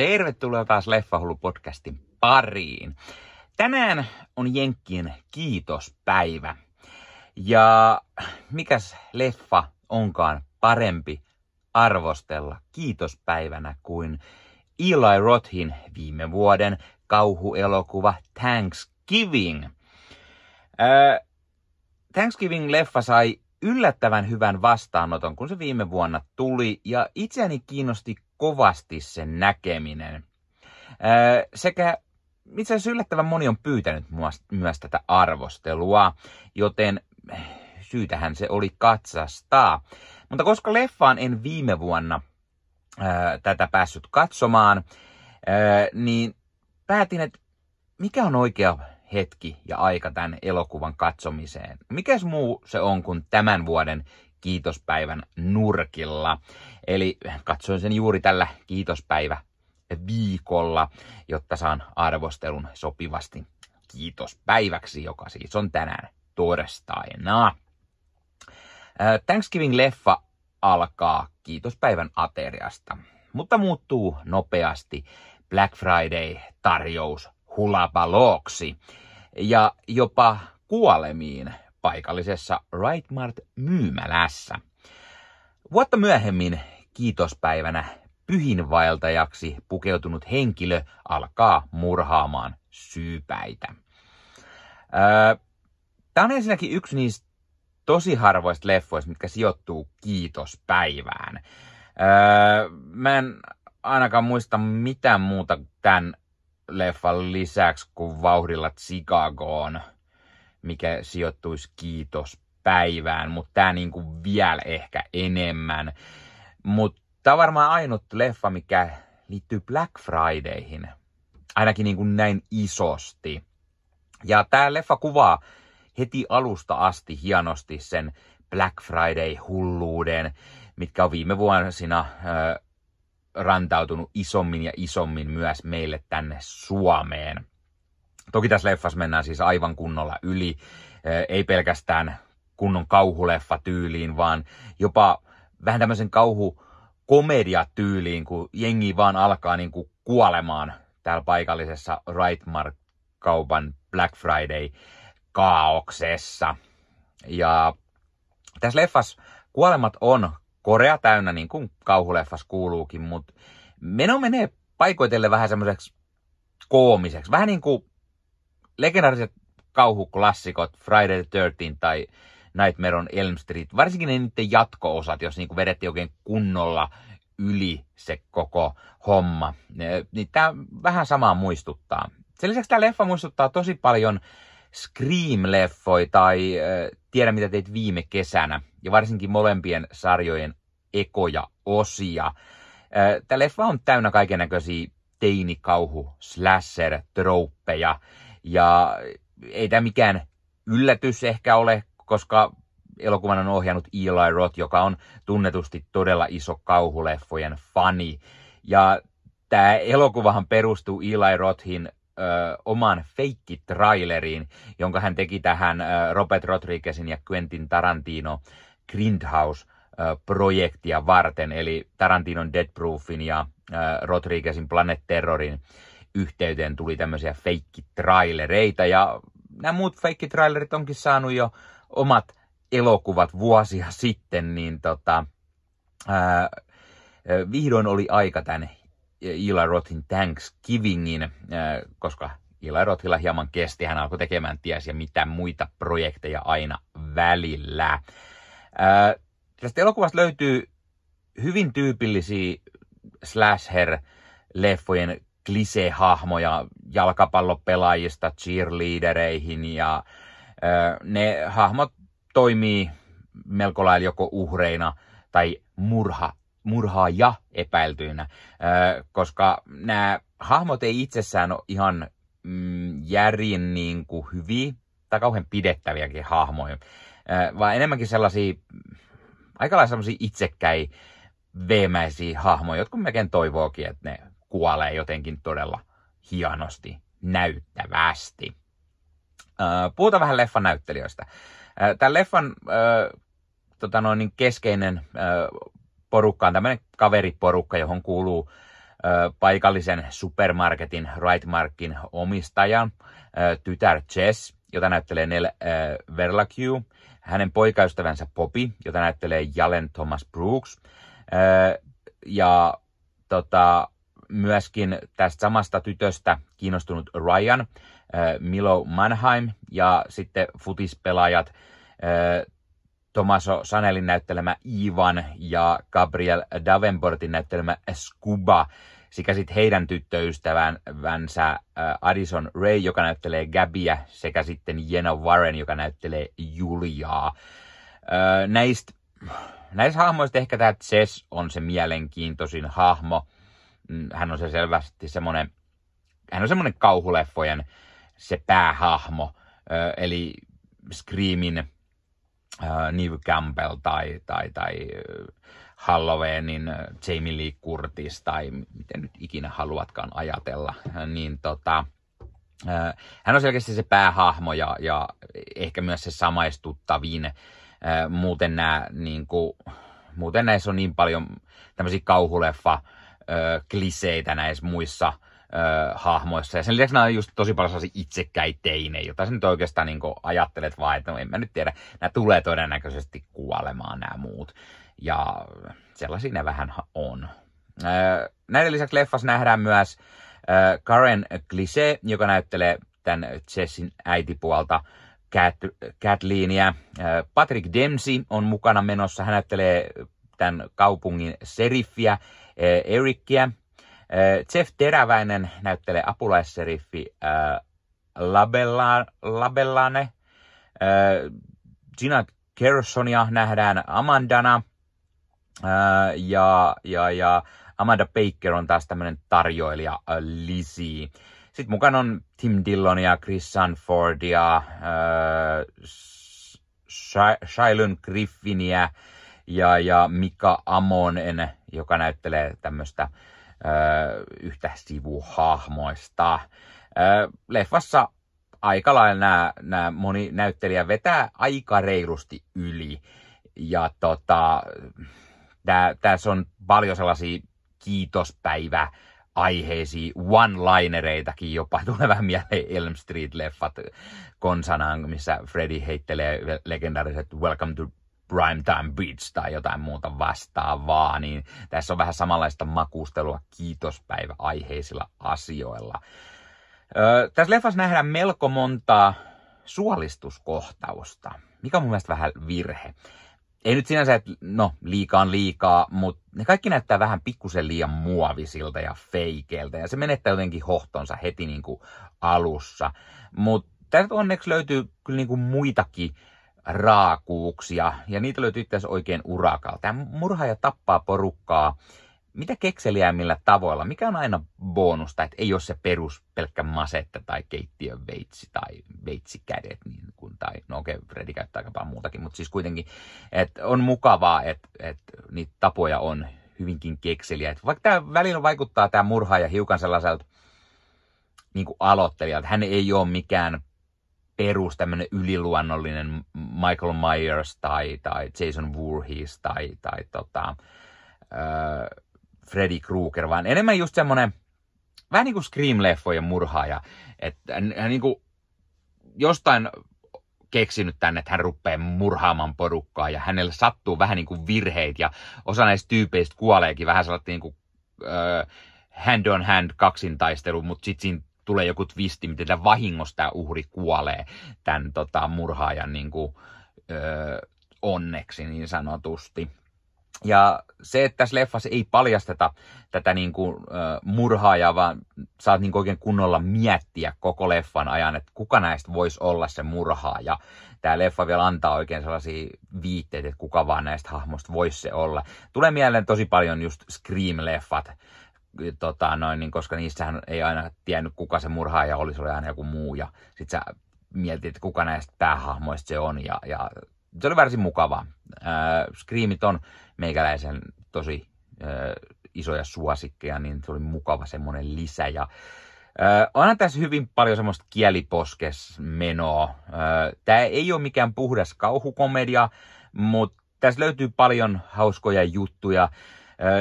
Tervetuloa taas Leffahullu podcastin pariin. Tänään on Jenkkien kiitospäivä. Ja mikäs leffa onkaan parempi arvostella kiitospäivänä kuin Eli Rothin viime vuoden kauhuelokuva Thanksgiving. Äh, Thanksgiving-leffa sai yllättävän hyvän vastaanoton, kun se viime vuonna tuli, ja itseäni kiinnosti kovasti sen näkeminen. Öö, sekä itse asiassa yllättävän moni on pyytänyt myös tätä arvostelua, joten eh, syytähän se oli katsastaa. Mutta koska leffaan en viime vuonna ää, tätä päässyt katsomaan, ää, niin päätin, että mikä on oikea hetki ja aika tämän elokuvan katsomiseen. Mikäs muu se on kuin tämän vuoden kiitospäivän nurkilla. Eli katsoin sen juuri tällä kiitospäivä viikolla, jotta saan arvostelun sopivasti kiitospäiväksi, joka siis on tänään torstaina. Thanksgiving-leffa alkaa kiitospäivän ateriasta, mutta muuttuu nopeasti Black Friday-tarjous hulabaloksi ja jopa kuolemiin paikallisessa Rightmart-myymälässä. Vuotta myöhemmin kiitospäivänä pyhinvaeltajaksi pukeutunut henkilö alkaa murhaamaan syypäitä. Öö, Tämä on ensinnäkin yksi niistä tosi harvoista leffoista, mitkä sijoittuu kiitospäivään. Öö, mä en ainakaan muista mitään muuta tämän leffan lisäksi kuin vauhdilla Chicagoon – mikä sijoittuisi kiitospäivään, mutta tämä niinku vielä ehkä enemmän. Mutta tämä on varmaan ainut leffa, mikä liittyy Black Fridayhin, ainakin niinku näin isosti. Ja tämä leffa kuvaa heti alusta asti hienosti sen Black Friday-hulluuden, mitkä on viime vuosina ö, rantautunut isommin ja isommin myös meille tänne Suomeen. Toki tässä leffassa mennään siis aivan kunnolla yli, ei pelkästään kunnon kauhuleffa tyyliin, vaan jopa vähän tämmöisen kauhu komediatyyliin, kun jengi vaan alkaa niin kuin kuolemaan täällä paikallisessa Rightmark-kaupan Black Friday-kaauksessa. Ja tässä leffas kuolemat on korea täynnä, niin kuin kauhuleffas kuuluukin, mutta meno menee paikoitelle vähän semmoiseksi koomiseksi. Vähän niin kuin legendaariset kauhuklassikot Friday the 13 tai Nightmare on Elm Street, varsinkin ne niiden jatko-osat, jos niinku vedettiin oikein kunnolla yli se koko homma, niin tämä vähän samaa muistuttaa. Sen lisäksi tämä leffa muistuttaa tosi paljon scream leffoja tai äh, Tiedä mitä teit viime kesänä, ja varsinkin molempien sarjojen ekoja osia. Äh, eh, tämä leffa on täynnä kaiken näköisiä teinikauhu, slasher, trouppeja, ja ei tämä mikään yllätys ehkä ole, koska elokuvan on ohjannut Eli Roth, joka on tunnetusti todella iso kauhuleffojen fani. Ja tämä elokuvahan perustuu Eli Rothin oman feikkitraileriin, jonka hän teki tähän Robert Rodriguezin ja Quentin Tarantino Grindhouse projektia varten, eli Tarantinon Dead Proofin ja Rodriguezin Planet Terrorin yhteyteen tuli tämmöisiä feikkitrailereita ja nämä muut feikkitrailerit onkin saanut jo omat elokuvat vuosia sitten, niin tota, ää, vihdoin oli aika tämän Ila Rothin Thanksgivingin, ää, koska Ila Rothilla hieman kesti, hän alkoi tekemään ties ja mitä muita projekteja aina välillä. Ää, tästä elokuvasta löytyy hyvin tyypillisiä slasher-leffojen klisehahmoja jalkapallopelaajista cheerleadereihin ja ö, ne hahmot toimii melko lailla joko uhreina tai murha, murhaa ja epäiltyinä, ö, koska nämä hahmot ei itsessään ole ihan mm, järin niin kuin hyviä tai kauhean pidettäviäkin hahmoja, ö, vaan enemmänkin sellaisia aika lailla sellaisia itsekkäi veemäisiä hahmoja, jotka mekin toivookin, että ne kuolee jotenkin todella hienosti, näyttävästi. Puhutaan vähän leffan näyttelijöistä. Tämän leffan tota noin, niin keskeinen porukka on tämmöinen kaveriporukka, johon kuuluu paikallisen supermarketin Right Markin omistajan tytär Jess, jota näyttelee Nell Verlacue, hänen poikaystävänsä Poppy, jota näyttelee Jalen Thomas Brooks, ja tota, myöskin tästä samasta tytöstä kiinnostunut Ryan, äh, Milo Mannheim ja sitten futispelaajat äh, Tomaso Sanelin näyttelemä Ivan ja Gabriel Davenportin näyttelemä Scuba sekä sitten heidän tyttöystävänsä äh, Addison Ray, joka näyttelee Gabia, sekä sitten Jenna Warren, joka näyttelee Juliaa. Näistä, näist hahmoista ehkä tämä Chess on se mielenkiintoisin hahmo Mm, hän on se selvästi semmoinen, hän on semmoinen kauhuleffojen se päähahmo, eli Screamin Neve Campbell tai, tai, tai Halloweenin Jamie Lee Curtis tai miten nyt ikinä haluatkaan ajatella, niin tota, hän on selkeästi se päähahmo ja, ja ehkä myös se samaistuttavin. Muuten, nämä, niin kuin, muuten näissä on niin paljon tämmöisiä kauhuleffa ö, kliseitä näissä muissa ö, hahmoissa. Ja sen lisäksi nämä on just tosi paljon sellaisia itsekäiteinen, jota sä nyt oikeastaan niin ajattelet vaan, että no, en mä nyt tiedä, nämä tulee todennäköisesti kuolemaan nämä muut. Ja sellaisia ne vähän on. Ö, näiden lisäksi leffassa nähdään myös ö, Karen Klise, joka näyttelee tämän Jessin äitipuolta Kathleenia. Patrick Dempsey on mukana menossa. Hän näyttelee tämän kaupungin seriffiä Eh, Erikkiä. Eh, Jeff Teräväinen näyttelee apulaisseriffi eh, Labella, Labellane. Gina Kersonia nähdään Amandana. Ja, ja, ja Amanda Baker on taas tämmöinen tarjoilija Lisi. Sitten mukana on Tim Dillonia, Chris äh, Shylon Griffinia ja, ja Mika Amonen joka näyttelee tämmöistä ö, yhtä sivuhahmoista. Ö, leffassa aika lailla nämä, nämä moni näyttelijä vetää aika reilusti yli. Ja tota, tää, tässä on paljon sellaisia kiitospäivä aiheisiin, one-linereitakin jopa. Tulee vähän mieleen Elm Street-leffat konsanaan, missä Freddy heittelee legendaariset Welcome to Primetime Beach tai jotain muuta vastaavaa, niin tässä on vähän samanlaista makustelua kiitospäivä aiheisilla asioilla. Öö, tässä leffassa nähdään melko montaa suolistuskohtausta, mikä on mun mielestä vähän virhe. Ei nyt sinänsä, että no, liikaa liikaa, mutta ne kaikki näyttää vähän pikkusen liian muovisilta ja feikeiltä, ja se menettää jotenkin hohtonsa heti niin kuin alussa. Mutta tästä onneksi löytyy kyllä niin kuin muitakin raakuuksia, ja niitä löytyy asiassa oikein urakalla. Tämä murhaaja tappaa porukkaa mitä millä tavoilla, mikä on aina bonusta, että ei ole se perus pelkkä masetta tai keittiön veitsi tai veitsikädet, niin kuin, tai no okei, okay, Freddy käyttää aika paljon muutakin, mutta siis kuitenkin, että on mukavaa, että, että niitä tapoja on hyvinkin kekseliä. Että vaikka tämä välillä vaikuttaa tämä murhaaja hiukan sellaiselta niin aloittelijalta, hän ei ole mikään perus tämmöinen yliluonnollinen Michael Myers tai, tai Jason Voorhees tai, tai tota, ö, Freddy Krueger, vaan enemmän just semmoinen vähän niin kuin Scream-leffojen murhaaja. Että hän niin kuin jostain keksinyt tänne, että hän rupeaa murhaamaan porukkaa ja hänelle sattuu vähän niin kuin ja osa näistä tyypeistä kuoleekin vähän sellaista niin kuin, hand on hand kaksintaistelu, mutta sitten siinä tulee joku twisti, miten vahingossa tämä uhri kuolee tämän tota, murhaajan niin kuin, öö, onneksi niin sanotusti. Ja se, että tässä leffassa ei paljasteta tätä niin kuin, äh, murhaajaa, vaan saat niin kuin oikein kunnolla miettiä koko leffan ajan, että kuka näistä voisi olla se murhaaja. Tämä leffa vielä antaa oikein sellaisia viitteitä, että kuka vaan näistä hahmoista voisi se olla. Tulee mieleen tosi paljon just Scream-leffat, tota, noin, niin, koska niissähän ei aina tiennyt, kuka se murhaaja oli, se oli aina joku muu. Ja sit sä mietit, että kuka näistä päähahmoista se on. Ja, ja se oli varsin mukava. Äh, Screamit on meikäläisen tosi äh, isoja suosikkeja, niin se oli mukava semmoinen lisä. Ja, äh, onhan tässä hyvin paljon semmoista kieliposkesmenoa. Äh, Tämä ei ole mikään puhdas kauhukomedia, mutta tässä löytyy paljon hauskoja juttuja.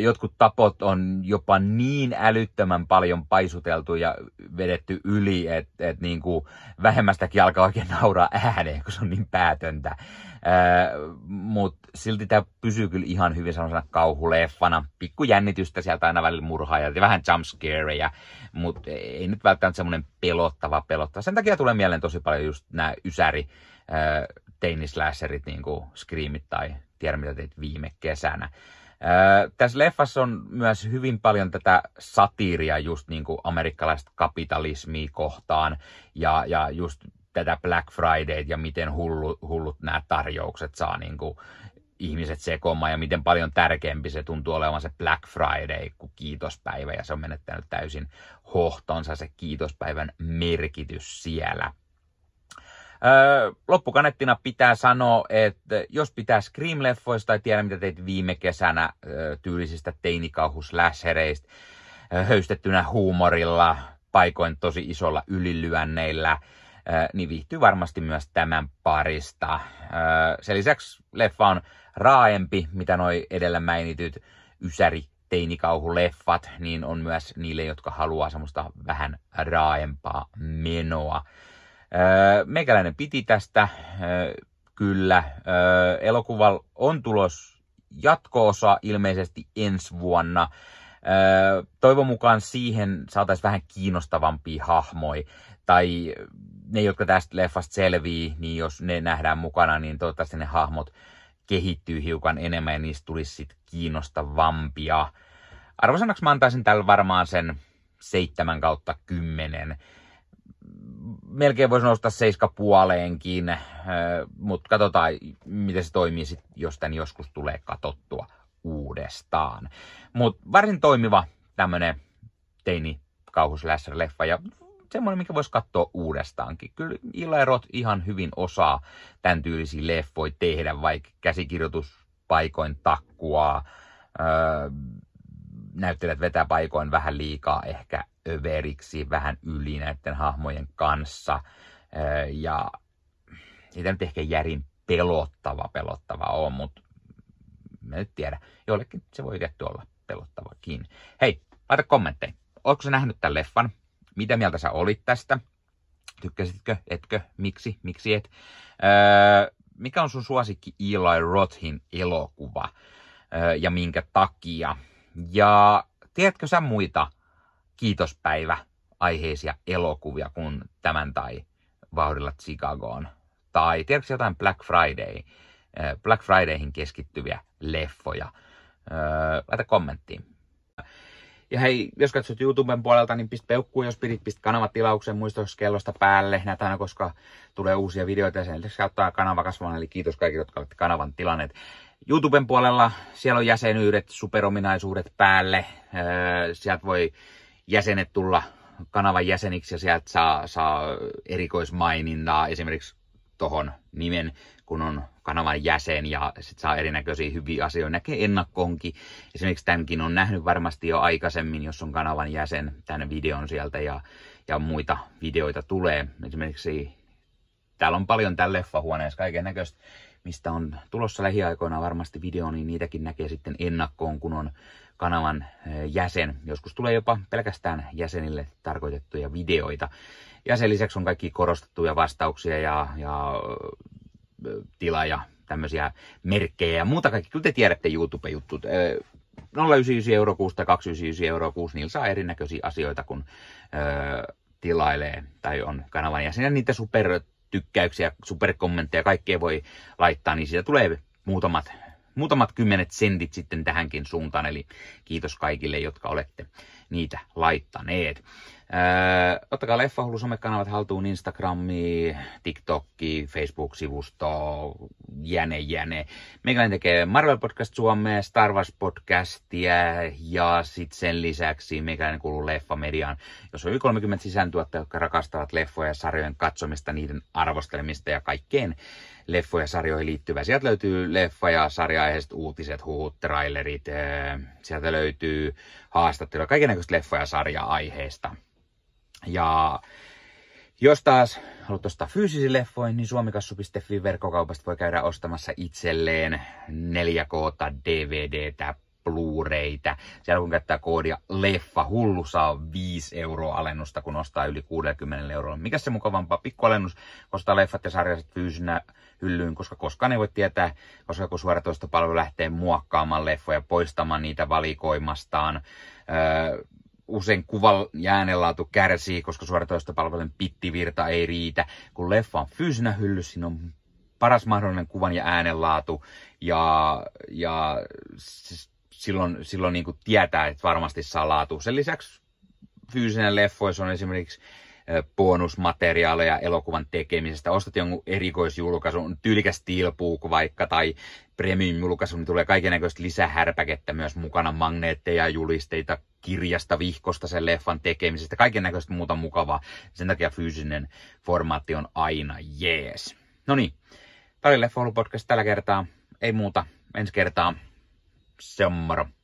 Jotkut tapot on jopa niin älyttömän paljon paisuteltu ja vedetty yli, että et niin kuin vähemmästäkin alkaa oikein nauraa ääneen, kun se on niin päätöntä. Mutta silti tämä pysyy kyllä ihan hyvin sellaisena kauhuleffana. Pikku jännitystä sieltä aina välillä murhaa ja vähän jumpscareja, mutta ei nyt välttämättä semmoinen pelottava pelottava. Sen takia tulee mieleen tosi paljon just nämä ysäri teinislässerit, niin kuin Screamit tai tiedä mitä teit viime kesänä. Äh, tässä leffassa on myös hyvin paljon tätä satiiria just niin kuin amerikkalaista kapitalismia kohtaan ja, ja just tätä Black Friday ja miten hullu, hullut nämä tarjoukset saa niin kuin ihmiset sekomaan ja miten paljon tärkeämpi se tuntuu olevan se Black Friday kuin kiitospäivä ja se on menettänyt täysin hohtonsa se kiitospäivän merkitys siellä loppukanettina pitää sanoa, että jos pitää Scream-leffoista tai tiedä mitä teit viime kesänä tyylisistä teinikauhuslashereistä, höystettynä huumorilla, paikoin tosi isolla ylilyönneillä, niin viihtyy varmasti myös tämän parista. Sen lisäksi leffa on raaempi, mitä noi edellä mainityt ysäri teinikauhuleffat, niin on myös niille, jotka haluaa semmoista vähän raaempaa menoa. Öö, meikäläinen piti tästä öö, kyllä. Öö, elokuva on tulos jatkoosa ilmeisesti ensi vuonna. Toivon mukaan siihen saataisiin vähän kiinnostavampia hahmoja. Tai ne, jotka tästä leffasta selvii, niin jos ne nähdään mukana, niin toivottavasti ne hahmot kehittyy hiukan enemmän ja niistä tulisi sit kiinnostavampia. Arvosanaksi mä antaisin tällä varmaan sen 7 kautta 10 melkein voisi nostaa puoleenkin, mutta katsotaan, miten se toimii sit, jos tän joskus tulee katottua uudestaan. Mutta varsin toimiva tämmönen teini kauhuslässer-leffa ja semmoinen, mikä voisi katsoa uudestaankin. Kyllä Rot ihan hyvin osaa tämän tyylisiä leffoja tehdä, vaikka käsikirjoitus paikoin takkuaa, öö, näyttelijät vetää paikoin vähän liikaa ehkä överiksi vähän yli näiden hahmojen kanssa. Ja ei tämä nyt ehkä järin pelottava pelottava on, mutta mä nyt tiedä. Joillekin se voi tietty olla pelottavakin. Hei, laita kommentteja. Oletko sä nähnyt tämän leffan? Mitä mieltä sä olit tästä? Tykkäsitkö? Etkö? Miksi? Miksi et? Öö, mikä on sun suosikki Eli Rothin elokuva? Öö, ja minkä takia? Ja tiedätkö sä muita kiitospäivä aiheisia elokuvia kuin tämän tai Vauhdilla Chicagoon. Tai tiedätkö jotain Black Friday, äh, Black Fridayhin keskittyviä leffoja. Äh, laita kommenttiin. Ja hei, jos katsot YouTuben puolelta, niin pistä peukkuun, jos pidit, pistä kanavatilauksen muistoksi kellosta päälle. näitä aina, koska tulee uusia videoita ja sen lisäksi auttaa kanava kasvamaan. Eli kiitos kaikille, jotka olette kanavan tilanneet. YouTuben puolella siellä on jäsenyydet, superominaisuudet päälle. Äh, sieltä voi jäsenet tulla kanavan jäseniksi ja sieltä saa, saa erikoismainintaa esimerkiksi tuohon nimen, kun on kanavan jäsen ja sitten saa erinäköisiä hyviä asioita. Näkee ennakkoonkin. Esimerkiksi tämänkin on nähnyt varmasti jo aikaisemmin, jos on kanavan jäsen, tämän videon sieltä ja, ja muita videoita tulee. Esimerkiksi täällä on paljon tällä leffahuoneessa kaiken näköistä, mistä on tulossa lähiaikoina varmasti video, niin niitäkin näkee sitten ennakkoon, kun on kanavan jäsen. Joskus tulee jopa pelkästään jäsenille tarkoitettuja videoita. Ja sen lisäksi on kaikki korostettuja vastauksia ja, ja tila ja tämmöisiä merkkejä ja muuta kaikki. Kyllä te tiedätte YouTube-juttut. 099 euro kuusta tai 299 euro kuusi, niillä saa erinäköisiä asioita, kun ö, tilailee tai on kanavan jäsenä. Niitä supertykkäyksiä, superkommentteja, kaikkea voi laittaa, niin siitä tulee muutamat muutamat kymmenet sentit sitten tähänkin suuntaan. Eli kiitos kaikille, jotka olette niitä laittaneet. Öö, ottakaa Leffahullu somekanavat haltuun Instagrami, TikTokki, Facebook-sivusto, jäne, jäne. Meikäläinen tekee Marvel Podcast Suomea, Star Wars Podcastia ja sitten sen lisäksi meikäläinen kuuluu Leffamediaan, jos on yli 30 sisääntuottajia, jotka rakastavat leffoja ja sarjojen katsomista, niiden arvostelemista ja kaikkeen leffoja ja sarjoihin liittyvää. Sieltä löytyy leffa- ja sarja uutiset, huut, trailerit, öö, sieltä löytyy haastatteluja, kaikenlaista leffa- ja sarja-aiheesta. Ja jos taas haluat ostaa fyysisiä leffoja, niin suomikassu.fi verkkokaupasta voi käydä ostamassa itselleen 4K, DVDtä, Blu-rayta. Siellä kun käyttää koodia leffa hullu saa 5 euroa alennusta, kun ostaa yli 60 euroa. Mikä se mukavampaa pikkualennus, ostaa leffat ja sarjat fyysinä hyllyyn, koska koskaan ei voi tietää, koska kun suoratoistopalvelu lähtee muokkaamaan leffoja, poistamaan niitä valikoimastaan, öö, usein kuvan ja kärsii, koska suoratoistopalvelujen pittivirta ei riitä. Kun leffa on fyysinä hylly, siinä on paras mahdollinen kuvan ja äänenlaatu ja, ja silloin, silloin niin kuin tietää, että varmasti saa laatu. Sen lisäksi fyysinen leffo, on esimerkiksi bonusmateriaaleja elokuvan tekemisestä. Ostat jonkun erikoisjulkaisun, tyylikäs tilpuuku vaikka tai premium-julkaisu, niin tulee kaikenlaista lisähärpäkettä myös mukana, magneetteja, julisteita, kirjasta, vihkosta, sen leffan tekemisestä, kaiken näköistä muuta mukavaa. Sen takia fyysinen formaatti on aina jees. No niin, tämä oli Leffa Podcast tällä kertaa. Ei muuta, ensi kertaa. Se on moro.